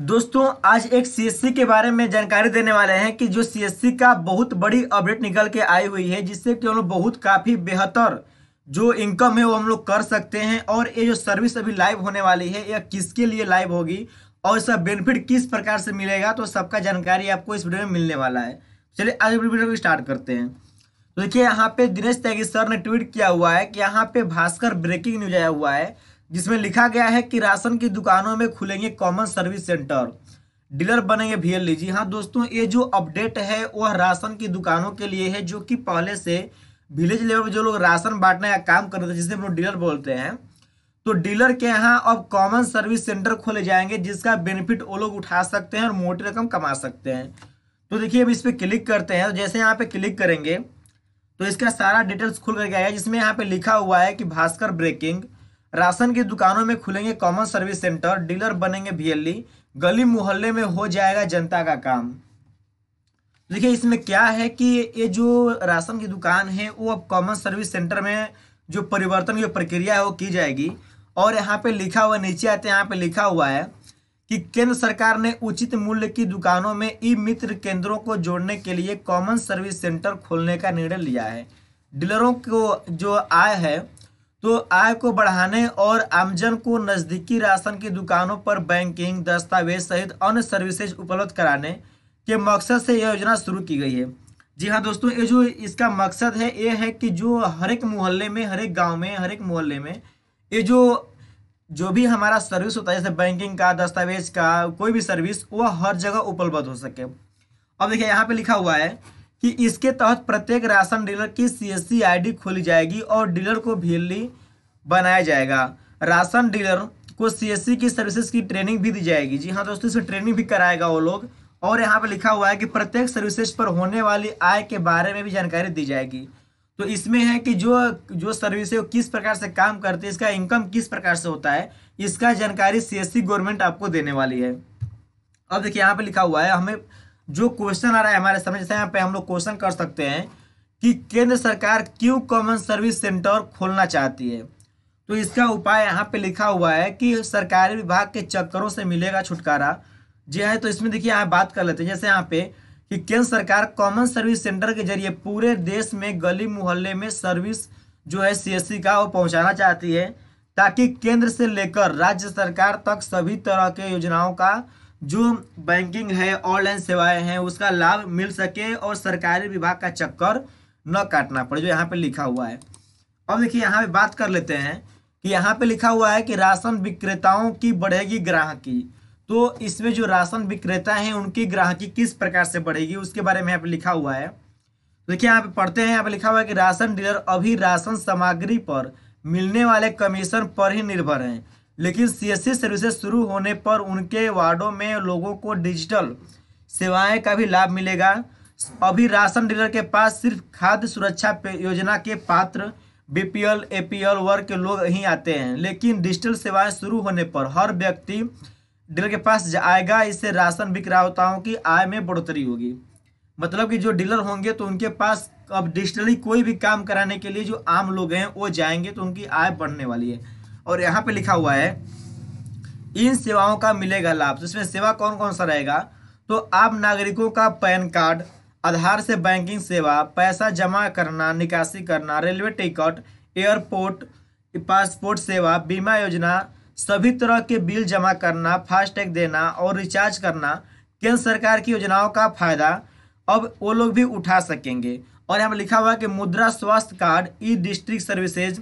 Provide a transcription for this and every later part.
दोस्तों आज एक सीएससी के बारे में जानकारी देने वाले हैं कि जो सीएससी का बहुत बड़ी अपडेट निकल के आई हुई है जिससे कि हम लोग बहुत काफ़ी बेहतर जो इनकम है वो हम लोग कर सकते हैं और ये जो सर्विस अभी लाइव होने वाली है यह किसके लिए लाइव होगी और इसका बेनिफिट किस प्रकार से मिलेगा तो सबका जानकारी आपको इस वीडियो में मिलने वाला है चलिए आज वीडियो को स्टार्ट करते हैं तो देखिए यहाँ पे दिनेश त्यागी सर ने ट्वीट किया हुआ है कि यहाँ पे भास्कर ब्रेकिंग न्यूज आया हुआ है जिसमें लिखा गया है कि राशन की दुकानों में खुलेंगे कॉमन सर्विस सेंटर डीलर बनेंगे भी जी हाँ दोस्तों ये जो अपडेट है वह राशन की दुकानों के लिए है जो कि पहले से विलेज लेवल में जो लोग राशन बांटने का काम कर रहे थे जिसे हम लोग डीलर बोलते हैं तो डीलर के यहाँ अब कॉमन सर्विस सेंटर खोले जाएंगे जिसका बेनिफिट वो लोग उठा सकते हैं और मोटी रकम कमा सकते हैं तो देखिए अब इस पर क्लिक करते हैं तो जैसे यहाँ पे क्लिक करेंगे तो इसका सारा डिटेल्स खुल करके है जिसमें यहाँ पे लिखा हुआ है कि भास्कर ब्रेकिंग राशन की दुकानों में खुलेंगे कॉमन सर्विस सेंटर डीलर बनेंगे बीएलई e, गली मोहल्ले में हो जाएगा जनता का काम देखिए इसमें क्या है कि ये जो राशन की दुकान है वो अब कॉमन सर्विस सेंटर में जो परिवर्तन की प्रक्रिया है वो की जाएगी और यहाँ पे लिखा हुआ नीचे आते यहाँ पे लिखा हुआ है कि केंद्र सरकार ने उचित मूल्य की दुकानों में ई मित्र केंद्रों को जोड़ने के लिए कॉमन सर्विस सेंटर खोलने का निर्णय लिया है डीलरों को जो आय है तो आय को बढ़ाने और आमजन को नज़दीकी राशन की दुकानों पर बैंकिंग दस्तावेज सहित अन्य सर्विसेज उपलब्ध कराने के मकसद से यह योजना शुरू की गई है जी हाँ दोस्तों ये जो इसका मकसद है ये है कि जो हर एक मोहल्ले में हर एक गाँव में हर एक मोहल्ले में ये जो जो भी हमारा सर्विस होता है जैसे बैंकिंग का दस्तावेज का कोई भी सर्विस वह हर जगह उपलब्ध हो सके अब देखिए यहाँ पे लिखा हुआ है कि इसके तहत प्रत्येक राशन डीलर की सीएससी आईडी खोली जाएगी और डीलर को भी बनाया जाएगा राशन डीलर को सीएससी की सर्विसेज की ट्रेनिंग भी दी जाएगी जी हाँ दोस्तों इसे ट्रेनिंग भी कराएगा वो लोग और यहाँ पे लिखा हुआ है कि प्रत्येक सर्विसेज पर होने वाली आय के बारे में भी जानकारी दी जाएगी तो इसमें है कि जो जो सर्विस है वो किस प्रकार से काम करते हैं इसका इनकम किस प्रकार से होता है इसका जानकारी सी गवर्नमेंट आपको देने वाली है अब देखिए यहाँ पे लिखा हुआ है हमें जो क्वेश्चन आ रहा है हमारे समझ यहाँ पे हम लोग क्वेश्चन कर सकते हैं कि केंद्र सरकार क्यों कॉमन सर्विस सेंटर खोलना चाहती है तो इसका उपाय यहाँ पे लिखा हुआ है कि सरकारी विभाग के चक्करों से मिलेगा छुटकारा जी है हाँ, तो इसमें देखिए यहाँ बात कर लेते हैं जैसे यहाँ पे कि केंद्र सरकार कॉमन सर्विस सेंटर के जरिए पूरे देश में गली मोहल्ले में सर्विस जो है सीएससी का वो पहुंचाना चाहती है ताकि केंद्र से लेकर राज्य सरकार तक सभी तरह के योजनाओं का जो बैंकिंग है ऑनलाइन सेवाएं हैं उसका लाभ मिल सके और सरकारी विभाग का चक्कर न काटना पड़े जो यहाँ पे लिखा हुआ है अब देखिए यहाँ पे बात कर लेते हैं कि यहाँ पे लिखा हुआ है कि राशन विक्रेताओं की बढ़ेगी ग्राहकी तो इसमें जो राशन विक्रेता हैं उनकी ग्राहकी किस प्रकार से बढ़ेगी उसके बारे में यहाँ पे लिखा हुआ है देखिए यहाँ पे पढ़ते हैं यहाँ पे लिखा हुआ है कि राशन डीलर अभी राशन सामग्री पर मिलने वाले कमीशन पर ही निर्भर हैं लेकिन सीएससी सर्विसेज शुरू होने पर उनके वार्डों में लोगों को डिजिटल सेवाएं का भी लाभ मिलेगा अभी राशन डीलर के पास सिर्फ खाद्य सुरक्षा योजना के पात्र बीपीएल एपीएल वर्ग के लोग ही आते हैं लेकिन डिजिटल सेवाएं शुरू होने पर हर व्यक्ति डीलर के पास जाएगा इससे राशन विक्रेताओं की आय में बढ़ोतरी होगी मतलब कि जो डीलर होंगे तो उनके पास अब डिजिटली कोई भी काम कराने के लिए जो आम लोग हैं वो जाएंगे तो उनकी आय बढ़ने वाली है और यहाँ पे लिखा हुआ है इन सेवाओं का मिलेगा लाभ तो इसमें सेवा कौन कौन सा रहेगा तो आप नागरिकों का पैन कार्ड आधार से बैंकिंग सेवा पैसा जमा करना निकासी करना रेलवे टिकट एयरपोर्ट पासपोर्ट सेवा बीमा योजना सभी तरह के बिल जमा करना फास्टैग देना और रिचार्ज करना केंद्र सरकार की योजनाओं का फायदा अब वो लोग भी उठा सकेंगे और यहाँ लिखा हुआ है कि मुद्रा स्वास्थ्य card e district services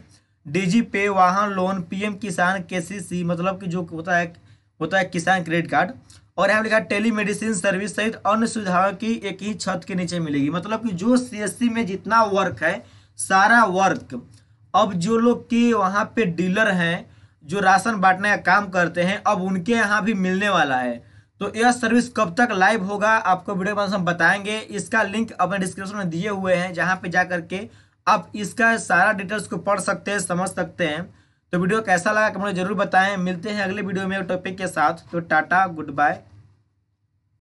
digi pay वाहन लोन पीएम किसान केसीसी मतलब कि जो होता है होता है किसान क्रेडिट कार्ड और यहाँ लिखा टेली मेडिसिन सर्विस सहित अन्य सुविधाओं की एक ही छत के नीचे मिलेगी मतलब कि जो सीएससी में जितना वर्क है सारा वर्क अब जो लोग के वहाँ पे डीलर हैं जो राशन बांटने का काम करते हैं अब उनके यहाँ भी मिलने वाला है तो यह सर्विस कब तक लाइव होगा आपको वीडियो के बाद हम बताएंगे इसका लिंक अपने डिस्क्रिप्शन में दिए हुए हैं जहाँ पे जा करके आप इसका सारा डिटेल्स को पढ़ सकते हैं समझ सकते हैं तो वीडियो कैसा लगा कमेंट जरूर बताएं मिलते हैं अगले वीडियो में टॉपिक के साथ तो टाटा गुड बाय